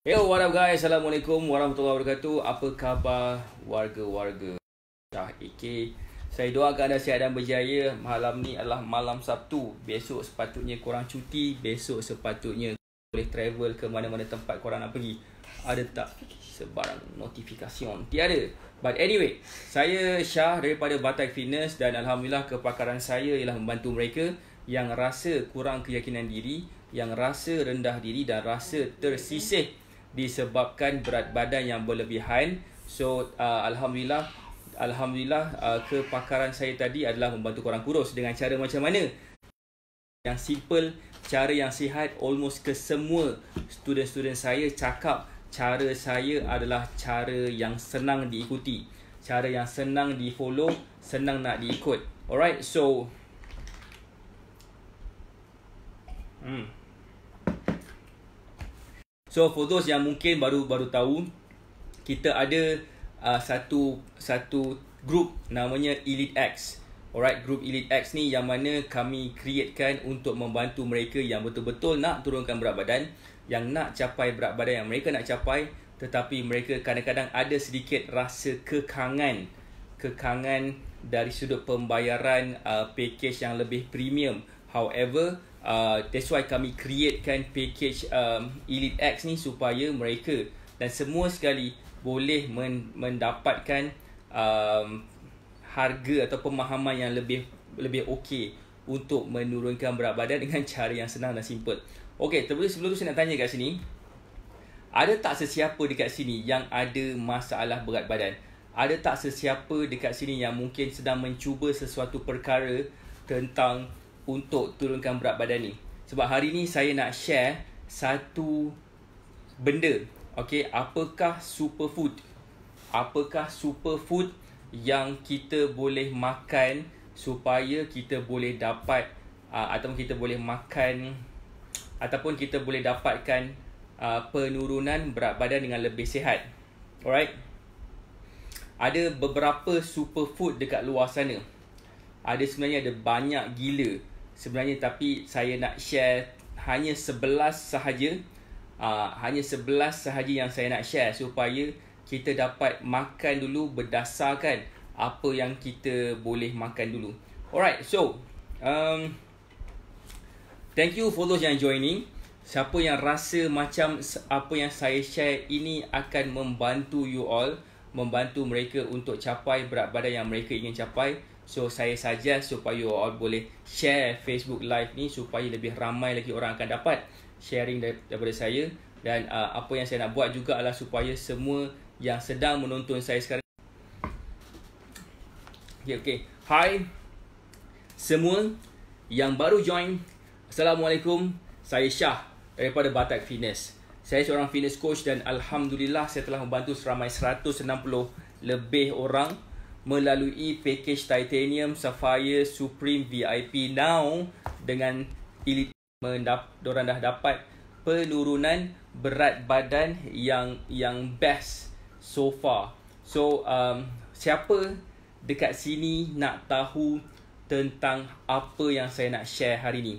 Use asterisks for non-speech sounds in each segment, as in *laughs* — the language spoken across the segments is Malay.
Hello, what up guys? Assalamualaikum warahmatullahi wabarakatuh. Apa khabar warga-warga? Dah AK. Saya doakan anda sihat dan berjaya. Malam ni adalah malam Sabtu. Besok sepatutnya korang cuti. Besok sepatutnya boleh travel ke mana-mana tempat korang nak pergi. Ada tak sebarang notifikasi? Tiada. But anyway, saya Syah daripada Batai Fitness dan Alhamdulillah kepakaran saya ialah membantu mereka yang rasa kurang keyakinan diri, yang rasa rendah diri dan rasa tersisih. Okay disebabkan berat badan yang berlebihan. So uh, alhamdulillah alhamdulillah uh, kepakaran saya tadi adalah membantu korang kurus dengan cara macam mana? Yang simple, cara yang sihat almost kesemua student-student saya cakap cara saya adalah cara yang senang diikuti, cara yang senang di follow, senang nak diikut. Alright, so Hmm. So for those yang mungkin baru baru tahu, kita ada uh, satu satu group namanya Elite X. Alright, group Elite X ni yang mana kami createkan untuk membantu mereka yang betul-betul nak turunkan berat badan, yang nak capai berat badan yang mereka nak capai tetapi mereka kadang-kadang ada sedikit rasa kekangan kekangan dari sudut pembayaran uh, package yang lebih premium. However, Uh, that's why kami createkan package um, Elite X ni supaya mereka dan semua sekali boleh men- mendapatkan um, harga atau pemahaman yang lebih lebih okey untuk menurunkan berat badan *laughs* dengan cara yang senang dan simple. Okey, terlebih sebelum tu saya nak tanya kat sini. Ada tak sesiapa dekat sini yang ada masalah berat badan? Ada tak sesiapa dekat sini yang mungkin sedang mencuba sesuatu perkara tentang untuk turunkan berat badan ni. Sebab hari ni saya nak share satu benda. Okey, apakah superfood? Apakah superfood yang kita boleh makan supaya kita boleh dapat uh, ataupun kita boleh makan ataupun kita boleh dapatkan uh, penurunan berat badan dengan lebih sihat. Alright. Ada beberapa superfood dekat luar sana. Ada sebenarnya ada banyak gila sebenarnya tapi saya nak share hanya sebelas sahaja uh, hanya sebelas sahaja yang saya nak share supaya kita dapat makan dulu berdasarkan apa yang kita boleh makan dulu alright so um, thank you for those yang joining siapa yang rasa macam apa yang saya share ini akan membantu you all membantu mereka untuk capai berat badan yang mereka ingin capai So saya suggest supaya you all boleh share Facebook live ni supaya lebih ramai lagi orang akan dapat sharing daripada saya dan uh, apa yang saya nak buat juga adalah supaya semua yang sedang menonton saya sekarang Okay, okay. Hi semua yang baru join. Assalamualaikum. Saya Syah daripada Batak Fitness. Saya seorang fitness coach dan alhamdulillah saya telah membantu seramai 160 lebih orang melalui package titanium sapphire supreme VIP now dengan elite mendap orang dah dapat penurunan berat badan yang yang best so far. So um, siapa dekat sini nak tahu tentang apa yang saya nak share hari ni?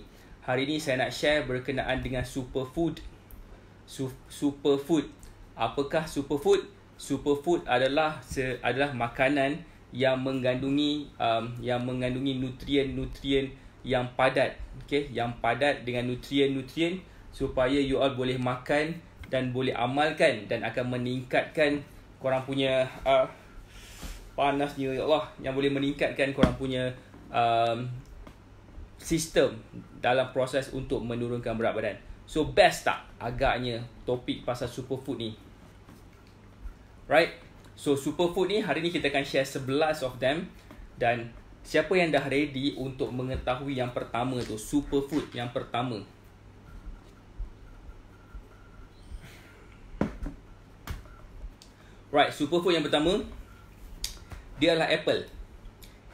Hari ni saya nak share berkenaan dengan superfood. Su- superfood. Apakah superfood? Superfood adalah se- adalah makanan yang mengandungi um, yang mengandungi nutrien-nutrien yang padat okey yang padat dengan nutrien-nutrien supaya you all boleh makan dan boleh amalkan dan akan meningkatkan korang punya uh, ni, ya Allah yang boleh meningkatkan korang punya um, sistem dalam proses untuk menurunkan berat badan. So best tak agaknya topik pasal superfood ni. Right? So superfood ni hari ni kita akan share 11 of them dan siapa yang dah ready untuk mengetahui yang pertama tu superfood yang pertama. Right, superfood yang pertama dia adalah apple.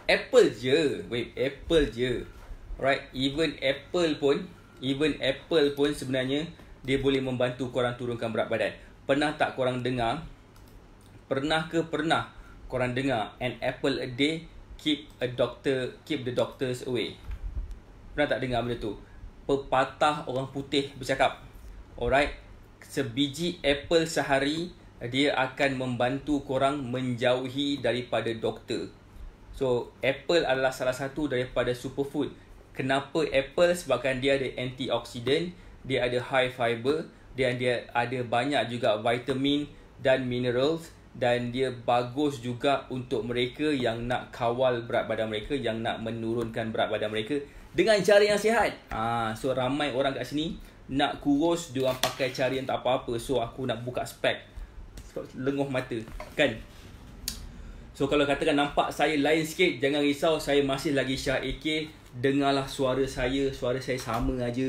Apple je, wait, apple je. Right, even apple pun, even apple pun sebenarnya dia boleh membantu korang turunkan berat badan. Pernah tak korang dengar pernah ke pernah korang dengar an apple a day keep a doctor keep the doctors away? Pernah tak dengar benda tu? Pepatah orang putih bercakap. Alright. Sebiji apple sehari dia akan membantu korang menjauhi daripada doktor. So, apple adalah salah satu daripada superfood. Kenapa apple? Sebabkan dia ada antioksidan, dia ada high fiber, dan dia ada banyak juga vitamin dan minerals dan dia bagus juga untuk mereka yang nak kawal berat badan mereka yang nak menurunkan berat badan mereka dengan cara yang sihat. Ah ha, so ramai orang kat sini nak kurus dia pakai cara yang tak apa-apa. So aku nak buka spek. Lenguh mata kan. So kalau katakan nampak saya lain sikit jangan risau saya masih lagi Syah AK. Dengarlah suara saya, suara saya sama aja.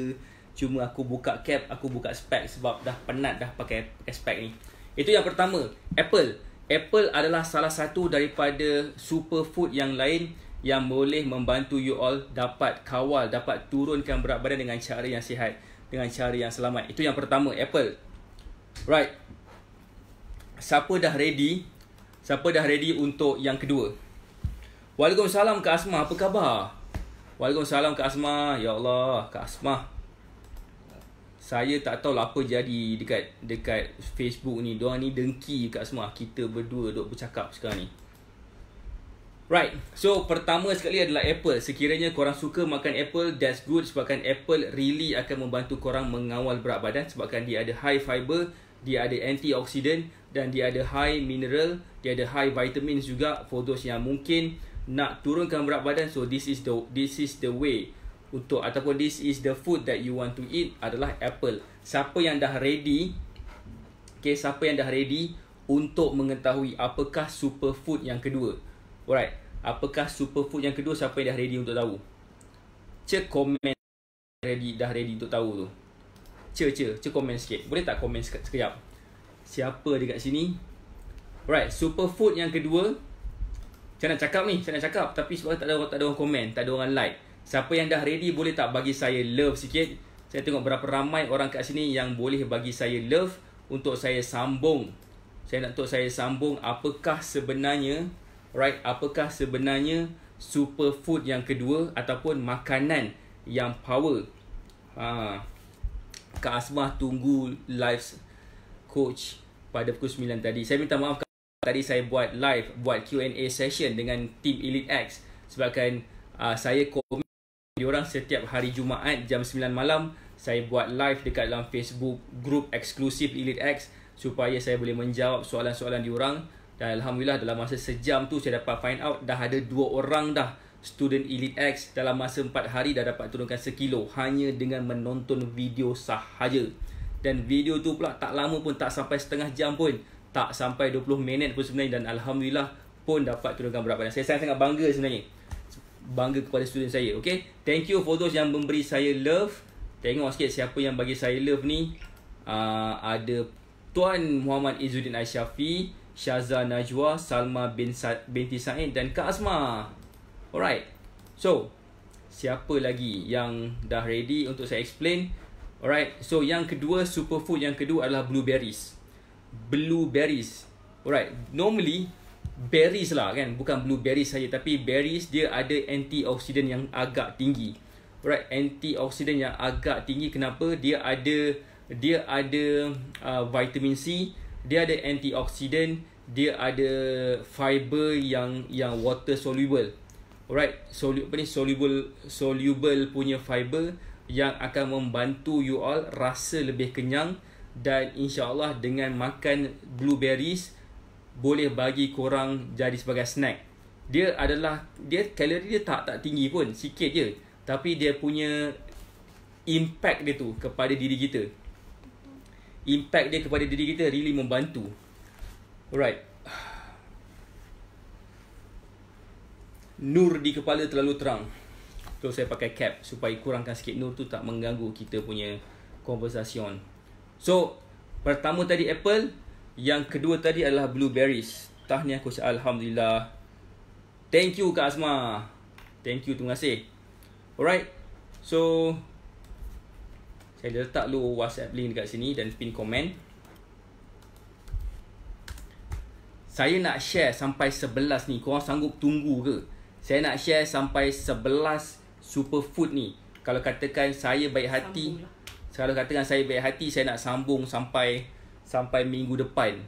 Cuma aku buka cap, aku buka spek sebab dah penat dah pakai spek ni. Itu yang pertama, apple. Apple adalah salah satu daripada superfood yang lain yang boleh membantu you all dapat kawal, dapat turunkan berat badan dengan cara yang sihat, dengan cara yang selamat. Itu yang pertama, apple. Right. Siapa dah ready? Siapa dah ready untuk yang kedua? Waalaikumsalam Kak Asma, apa khabar? Waalaikumsalam Kak Asma. Ya Allah, Kak Asma saya tak tahu lah apa jadi dekat dekat Facebook ni. Diorang ni dengki dekat semua kita berdua duk bercakap sekarang ni. Right. So pertama sekali adalah Apple. Sekiranya korang suka makan Apple, that's good sebabkan Apple really akan membantu korang mengawal berat badan sebabkan dia ada high fiber, dia ada antioksidan dan dia ada high mineral, dia ada high vitamins juga for those yang mungkin nak turunkan berat badan. So this is the this is the way untuk ataupun this is the food that you want to eat adalah apple. Siapa yang dah ready okay siapa yang dah ready untuk mengetahui apakah superfood yang kedua. Alright. Apakah superfood yang kedua siapa yang dah ready untuk tahu? Cek komen ready dah ready untuk tahu tu. Cek cek cek komen sikit. Boleh tak komen sekejap? Siapa dekat sini? Alright, superfood yang kedua. Saya nak cakap ni, saya nak cakap tapi sebab tak ada orang tak ada orang komen, tak ada orang like. Siapa yang dah ready boleh tak bagi saya love sikit? Saya tengok berapa ramai orang kat sini yang boleh bagi saya love untuk saya sambung. Saya nak untuk saya sambung apakah sebenarnya right apakah sebenarnya superfood yang kedua ataupun makanan yang power. Ha. Kak Asmah tunggu live coach pada pukul 9 tadi. Saya minta maaf kak, tadi saya buat live buat Q&A session dengan team Elite X sebabkan uh, saya komen Diorang setiap hari Jumaat jam 9 malam saya buat live dekat dalam Facebook group eksklusif Elite X supaya saya boleh menjawab soalan-soalan diorang dan alhamdulillah dalam masa sejam tu saya dapat find out dah ada dua orang dah student Elite X dalam masa 4 hari dah dapat turunkan sekilo hanya dengan menonton video sahaja. Dan video tu pula tak lama pun tak sampai setengah jam pun, tak sampai 20 minit pun sebenarnya dan alhamdulillah pun dapat turunkan berapa badan. Saya sangat-sangat bangga sebenarnya bangga kepada student saya. Okay. Thank you for those yang memberi saya love. Tengok sikit siapa yang bagi saya love ni. Uh, ada Tuan Muhammad Izzuddin Aisyafi, Shaza Najwa, Salma bin Sa- binti Sa'id dan Kak Asma. Alright. So, siapa lagi yang dah ready untuk saya explain? Alright. So, yang kedua superfood yang kedua adalah blueberries. Blueberries. Alright. Normally, berries lah kan bukan blueberry saja tapi berries dia ada antioksidan yang agak tinggi right antioksidan yang agak tinggi kenapa dia ada dia ada uh, vitamin C dia ada antioksidan dia ada fiber yang yang water soluble alright solu apa ni soluble soluble punya fiber yang akan membantu you all rasa lebih kenyang dan insyaallah dengan makan blueberries boleh bagi korang jadi sebagai snack. Dia adalah dia kalori dia tak tak tinggi pun, sikit je. Tapi dia punya impact dia tu kepada diri kita. Impact dia kepada diri kita really membantu. Alright. Nur di kepala terlalu terang. So saya pakai cap supaya kurangkan sikit nur tu tak mengganggu kita punya conversation. So pertama tadi apple, yang kedua tadi adalah blueberries. Tahniah coach alhamdulillah. Thank you Kak Asma. Thank you terima kasih. Alright. So saya letak lu WhatsApp link dekat sini dan pin komen. Saya nak share sampai 11 ni. Korang sanggup tunggu ke? Saya nak share sampai 11 superfood ni. Kalau katakan saya baik hati, Sambunglah. kalau katakan saya baik hati, saya nak sambung sampai sampai minggu depan.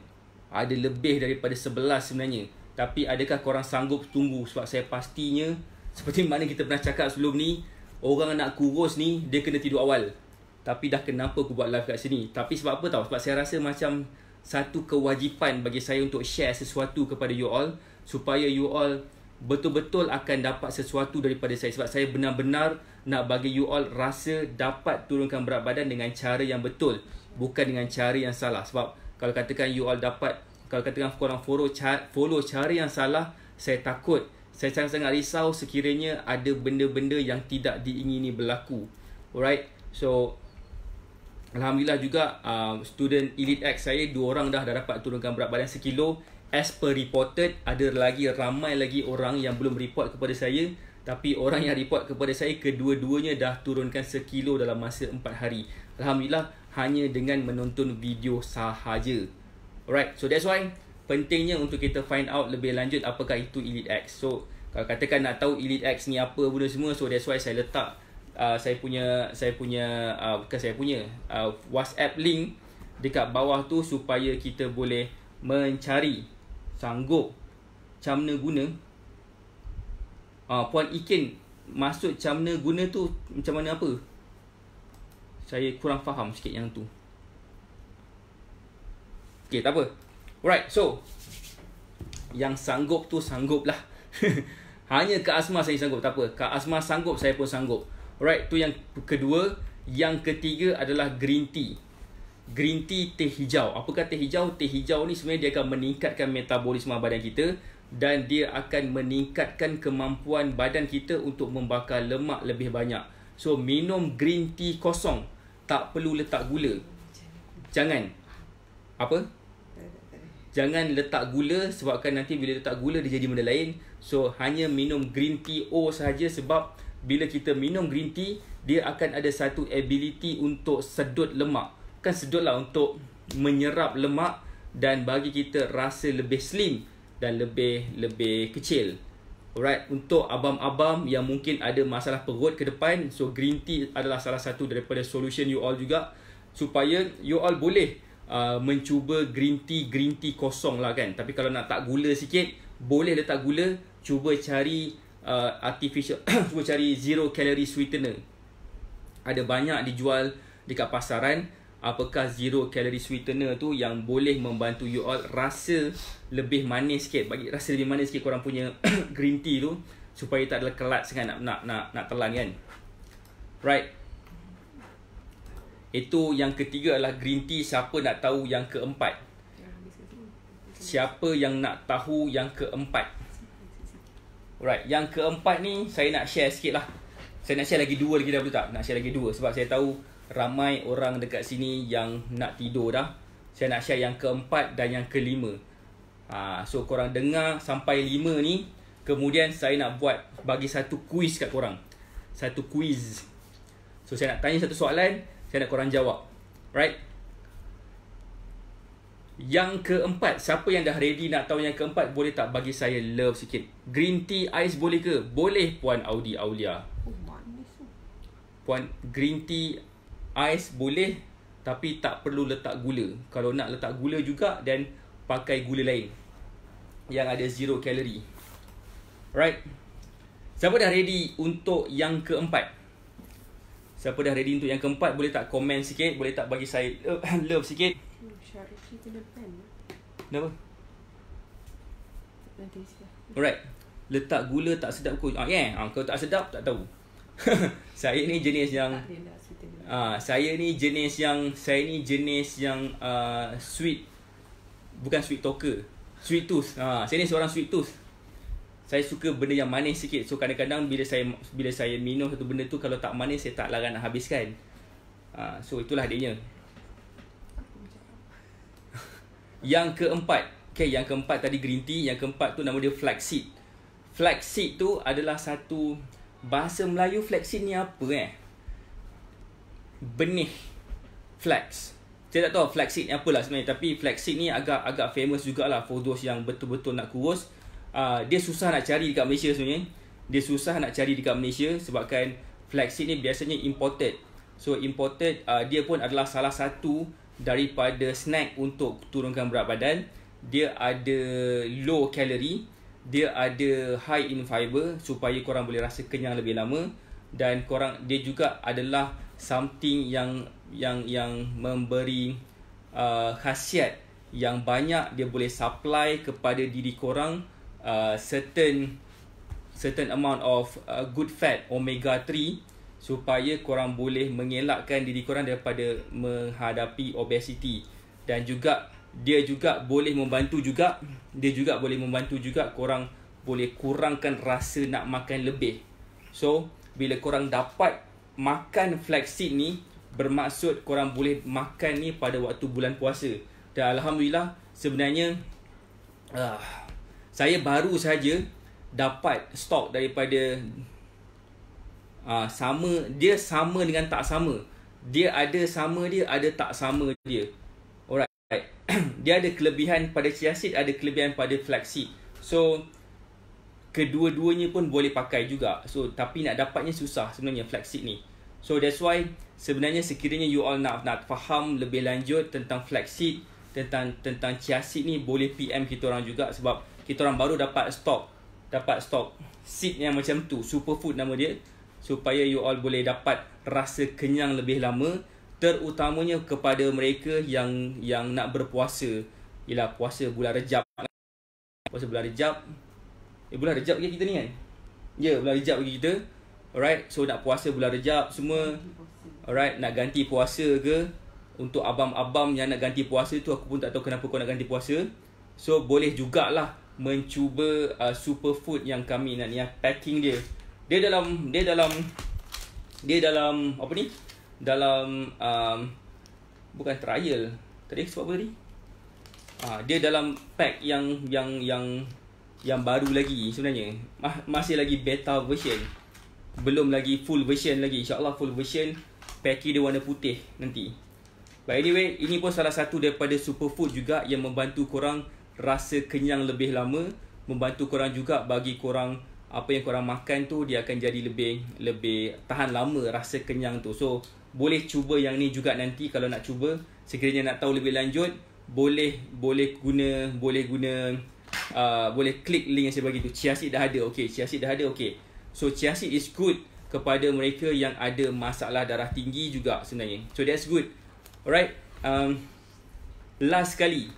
Ada lebih daripada 11 sebenarnya. Tapi adakah korang sanggup tunggu sebab saya pastinya *laughs* seperti mana kita pernah cakap sebelum ni, orang nak kurus ni dia kena tidur awal. Tapi dah kenapa aku buat live kat sini? Tapi sebab apa tahu? Sebab saya rasa macam satu kewajipan bagi saya untuk share sesuatu kepada you all supaya you all betul-betul akan dapat sesuatu daripada saya sebab saya benar-benar nak bagi you all rasa dapat turunkan berat badan dengan cara yang betul bukan dengan cara yang salah sebab kalau katakan you all dapat kalau katakan korang follow follow cara yang salah saya takut saya sangat-sangat risau sekiranya ada benda-benda yang tidak diingini berlaku alright so Alhamdulillah juga uh, student elite X saya dua orang dah dah dapat turunkan berat badan sekilo as per reported ada lagi ramai lagi orang yang belum report kepada saya tapi orang yang report kepada saya kedua-duanya dah turunkan sekilo dalam masa empat hari. Alhamdulillah hanya dengan menonton video sahaja. Alright, so that's why pentingnya untuk kita find out lebih lanjut apakah itu Elite X. So, kalau katakan nak tahu Elite X ni apa benda semua, so that's why saya letak uh, saya punya saya punya uh, bukan saya punya uh, WhatsApp link dekat bawah tu supaya kita boleh mencari sanggup macam mana guna uh, Puan Ikin maksud macam mana guna tu macam mana apa saya kurang faham sikit yang tu. Okay, tak apa. Alright, so. Yang sanggup tu sanggup lah. *laughs* Hanya Kak Asma saya sanggup. Tak apa. Kak Asma sanggup, saya pun sanggup. Alright, tu yang kedua. Yang ketiga adalah green tea. Green tea teh hijau. Apakah teh hijau? Teh hijau ni sebenarnya dia akan meningkatkan metabolisme badan kita dan dia akan meningkatkan kemampuan badan kita untuk membakar lemak lebih banyak. So minum green tea kosong Tak perlu letak gula Jangan Apa? Jangan letak gula sebabkan nanti bila letak gula dia jadi benda lain So hanya minum green tea O sahaja sebab Bila kita minum green tea Dia akan ada satu ability untuk sedut lemak Kan sedut lah untuk menyerap lemak Dan bagi kita rasa lebih slim Dan lebih lebih kecil Alright, untuk abam-abam yang mungkin ada masalah perut ke depan, so green tea adalah salah satu daripada solution you all juga supaya you all boleh uh, mencuba green tea green tea kosong lah kan. Tapi kalau nak tak gula sikit, boleh letak gula, cuba cari uh, artificial *coughs* cuba cari zero calorie sweetener. Ada banyak dijual dekat pasaran apakah zero calorie sweetener tu yang boleh membantu you all rasa lebih manis sikit bagi rasa lebih manis sikit korang punya *clears throat* green tea tu supaya tak adalah kelat sangat nak nak nak, nak telan kan right itu yang ketiga adalah green tea siapa nak tahu yang keempat siapa yang nak tahu yang keempat Right, yang keempat ni saya nak share sikit lah Saya nak share lagi dua lagi dah boleh tak? Nak share lagi dua sebab saya tahu ramai orang dekat sini yang nak tidur dah. Saya nak share yang keempat dan yang kelima. Ha, so korang dengar sampai lima ni. Kemudian saya nak buat bagi satu quiz kat korang. Satu quiz. So saya nak tanya satu soalan. Saya nak korang jawab. Right? Yang keempat. Siapa yang dah ready nak tahu yang keempat boleh tak bagi saya love sikit. Green tea ice boleh ke? Boleh Puan Audi Aulia. Oh, Puan Green tea ais boleh tapi tak perlu letak gula. Kalau nak letak gula juga dan pakai gula lain yang ada zero calorie. Alright, Siapa dah ready untuk yang keempat? Siapa dah ready untuk yang keempat boleh tak komen sikit, boleh tak bagi saya uh, *clears throat* love sikit? Kenapa? Alright. Letak gula tak sedap ke? Ah, yeah. Ah, kalau tak sedap, tak tahu. *laughs* saya ni jenis yang... Ah, saya ni jenis yang saya ni jenis yang uh, sweet bukan sweet talker. Sweet tooth. Ha, saya ni seorang sweet tooth. Saya suka benda yang manis sikit. So kadang-kadang bila saya bila saya minum satu benda tu kalau tak manis saya tak larang nak habiskan. Ha, so itulah dia. *laughs* Yang keempat, okay, yang keempat tadi green tea, yang keempat tu nama dia flaxseed. Flaxseed tu adalah satu bahasa Melayu flaxseed ni apa eh? benih flax. Saya tak tahu flaxseed ni apalah sebenarnya tapi flaxseed ni agak agak famous jugalah for those yang betul-betul nak kurus. Uh, dia susah nak cari dekat Malaysia sebenarnya. Dia susah nak cari dekat Malaysia sebabkan flaxseed ni biasanya imported. So imported uh, dia pun adalah salah satu daripada snack untuk turunkan berat badan. Dia ada low calorie, dia ada high in fiber supaya korang boleh rasa kenyang lebih lama dan korang dia juga adalah something yang yang yang memberi uh, khasiat yang banyak dia boleh supply kepada diri korang uh, certain certain amount of uh, good fat omega 3 supaya korang boleh mengelakkan diri korang daripada menghadapi obesity dan juga dia juga boleh membantu juga dia juga boleh membantu juga korang boleh kurangkan rasa nak makan lebih so bila korang dapat makan flaxseed ni bermaksud korang boleh makan ni pada waktu bulan puasa dan alhamdulillah sebenarnya uh, saya baru saja dapat stok daripada uh, sama dia sama dengan tak sama dia ada sama dia ada tak sama dia alright *clears throat* dia ada kelebihan pada chia ada kelebihan pada flaxseed so kedua-duanya pun boleh pakai juga. So tapi nak dapatnya susah sebenarnya flagship ni. So that's why sebenarnya sekiranya you all nak nak faham lebih lanjut tentang flagship tentang tentang chia seed ni boleh PM kita orang juga sebab kita orang baru dapat stock dapat stock seed yang macam tu superfood nama dia supaya you all boleh dapat rasa kenyang lebih lama terutamanya kepada mereka yang yang nak berpuasa ialah puasa bulan Rejab puasa bulan Rejab Eh bulan rejab lagi kita ni kan Ya yeah, bulan rejab lagi kita Alright so nak puasa bulan rejab semua Alright nak ganti puasa ke Untuk abam-abam yang nak ganti puasa tu Aku pun tak tahu kenapa kau nak ganti puasa So boleh jugalah Mencuba uh, superfood yang kami nak ni ah, Packing dia Dia dalam Dia dalam Dia dalam Apa ni Dalam um, Bukan trial Tadi sebab apa tadi Ha, dia dalam pack yang yang yang yang baru lagi sebenarnya Mas- masih lagi beta version belum lagi full version lagi insyaallah full version pakai dia warna putih nanti but anyway ini pun salah satu daripada superfood juga yang membantu korang rasa kenyang lebih lama membantu korang juga bagi korang apa yang korang makan tu dia akan jadi lebih lebih tahan lama rasa kenyang tu so boleh cuba yang ni juga nanti kalau nak cuba sekiranya nak tahu lebih lanjut boleh boleh guna boleh guna Uh, boleh klik link yang saya bagi tu chia seed dah ada okey chia seed dah ada okey so chia seed is good kepada mereka yang ada masalah darah tinggi juga sebenarnya so that's good alright um last kali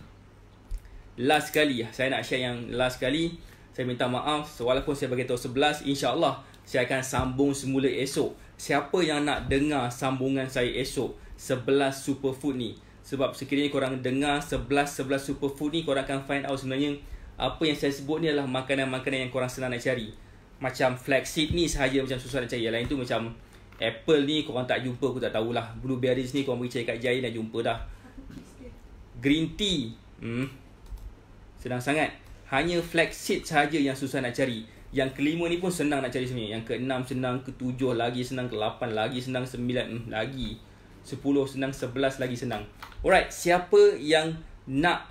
last kali sekali saya nak share yang last kali saya minta maaf so, walaupun saya bagi tahu 11 insyaallah saya akan sambung semula esok siapa yang nak dengar sambungan saya esok 11 superfood ni sebab sekiranya korang dengar 11 11 superfood ni korang akan find out sebenarnya apa yang saya sebut ni adalah makanan-makanan yang kurang senang nak cari. Macam flagship ni sahaja macam susah nak cari. Yang lain tu macam apple ni korang tak jumpa aku tak tahulah. Blueberries ni korang pergi cari kat jaya dan jumpa dah. Green tea. Hmm. Senang sangat. Hanya flagship sahaja yang susah nak cari. Yang kelima ni pun senang nak cari sebenarnya. Yang keenam senang, ketujuh lagi senang, kelapan lagi senang, sembilan hmm, lagi. Sepuluh senang, sebelas lagi senang. Alright, siapa yang nak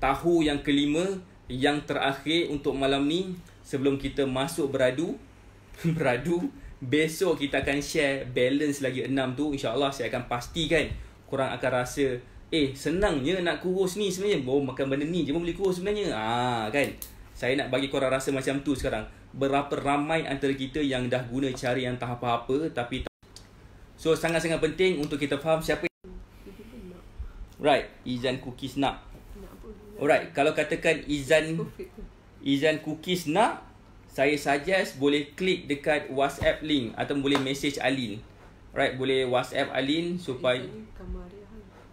tahu yang kelima, yang terakhir untuk malam ni sebelum kita masuk beradu *laughs* beradu besok kita akan share balance lagi enam tu insyaallah saya akan pastikan korang akan rasa eh senangnya nak kurus ni sebenarnya boleh makan benda ni je boleh kurus sebenarnya ah kan saya nak bagi korang rasa macam tu sekarang berapa ramai antara kita yang dah guna cara yang tak apa-apa tapi tak so sangat-sangat penting untuk kita faham siapa right izan cookies nak Alright, kalau katakan Izan Izan Cookies nak saya suggest boleh klik dekat WhatsApp link atau boleh message Alin. Alright, boleh WhatsApp Alin supaya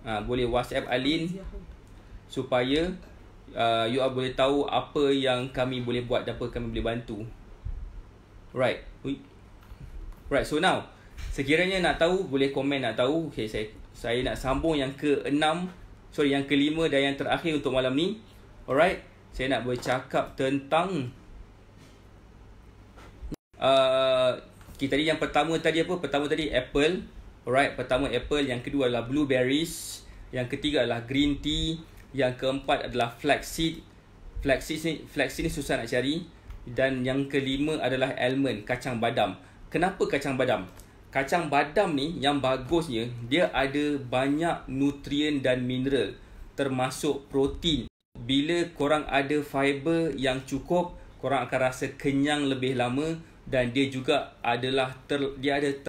ha. ha, boleh WhatsApp Alin ha. supaya uh, you all boleh tahu apa yang kami boleh buat dan apa kami boleh bantu. Right. Right, so now sekiranya nak tahu boleh komen nak tahu. Okay, saya saya nak sambung yang ke-6 Sorry, yang kelima dan yang terakhir untuk malam ni. Alright. Saya nak bercakap tentang uh, kita tadi yang pertama tadi apa? Pertama tadi apple. Alright, pertama apple, yang kedua adalah blueberries, yang ketiga adalah green tea, yang keempat adalah flaxseed. Flaxseed ni flaxseed ni susah nak cari dan yang kelima adalah almond, kacang badam. Kenapa kacang badam? kacang badam ni yang bagusnya dia ada banyak nutrien dan mineral termasuk protein. Bila korang ada fiber yang cukup, korang akan rasa kenyang lebih lama dan dia juga adalah ter, dia ada